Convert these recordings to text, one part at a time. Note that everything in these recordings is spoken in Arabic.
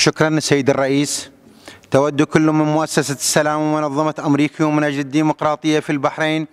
شكرا سيد الرئيس تود كل من مؤسسة السلام ومنظمة أمريكيو من أجل الديمقراطية في البحرين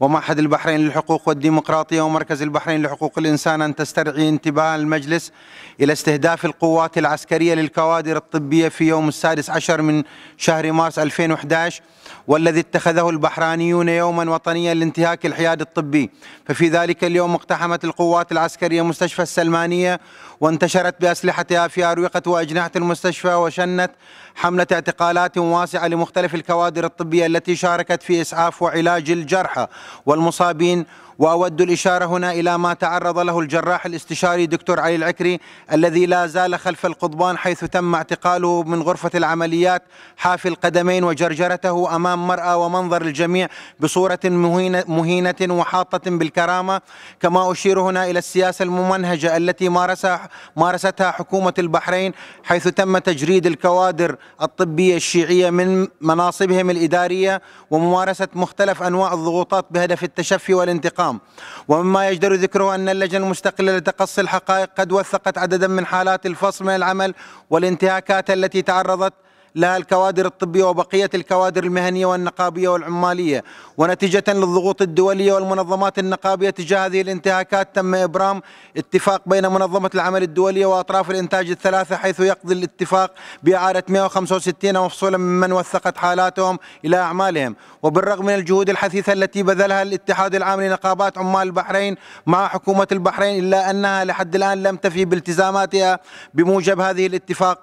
ومعهد البحرين للحقوق والديمقراطية ومركز البحرين لحقوق الإنسان أن تسترعي انتباه المجلس إلى استهداف القوات العسكرية للكوادر الطبية في يوم السادس عشر من شهر مارس 2011 والذي اتخذه البحرانيون يوما وطنيا لانتهاك الحياد الطبي ففي ذلك اليوم اقتحمت القوات العسكرية مستشفى السلمانية وانتشرت بأسلحتها في أروقة وأجنحة المستشفى وشنت حملة اعتقالات واسعة لمختلف الكوادر الطبية التي شاركت في إسعاف وعلاج الجرحى والمصابين وأود الإشارة هنا إلى ما تعرض له الجراح الاستشاري دكتور علي العكري الذي لا زال خلف القضبان حيث تم اعتقاله من غرفة العمليات حافي القدمين وجرجرته أمام مرأة ومنظر الجميع بصورة مهينة, مهينة وحاطة بالكرامة كما أشير هنا إلى السياسة الممنهجة التي مارسها, مارستها حكومة البحرين حيث تم تجريد الكوادر الطبية الشيعية من مناصبهم الإدارية وممارسة مختلف أنواع الضغوطات بها بهدف التشفي والانتقام ومما يجدر ذكره أن اللجنة المستقلة لتقصي الحقائق قد وثقت عددا من حالات الفصل من العمل والانتهاكات التي تعرضت لها الكوادر الطبية وبقية الكوادر المهنية والنقابية والعمالية ونتيجة للضغوط الدولية والمنظمات النقابية تجاه هذه الانتهاكات تم إبرام اتفاق بين منظمة العمل الدولية وأطراف الإنتاج الثلاثة حيث يقضي الاتفاق بإعادة 165 مفصولا ممن وثقت حالاتهم إلى أعمالهم وبالرغم من الجهود الحثيثة التي بذلها الاتحاد العام لنقابات عمال البحرين مع حكومة البحرين إلا أنها لحد الآن لم تفي بالتزاماتها بموجب هذه الاتفاق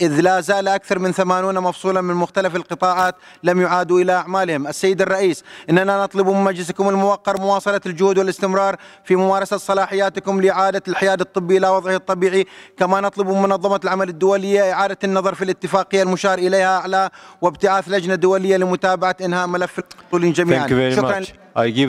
إذ لا زال أكثر أكثر من ثمانون مفصولا من مختلف القطاعات لم يعادوا إلى أعمالهم السيد الرئيس إننا نطلب من مجلسكم الموقر مواصلة الجهود والاستمرار في ممارسة صلاحياتكم لإعادة الحياد الطبي إلى وضعه الطبيعي كما نطلب من منظمة العمل الدولية إعادة النظر في الاتفاقية المشار إليها أعلى وابتعاث لجنة دولية لمتابعة إنهاء ملف القتلين جميعا شكرا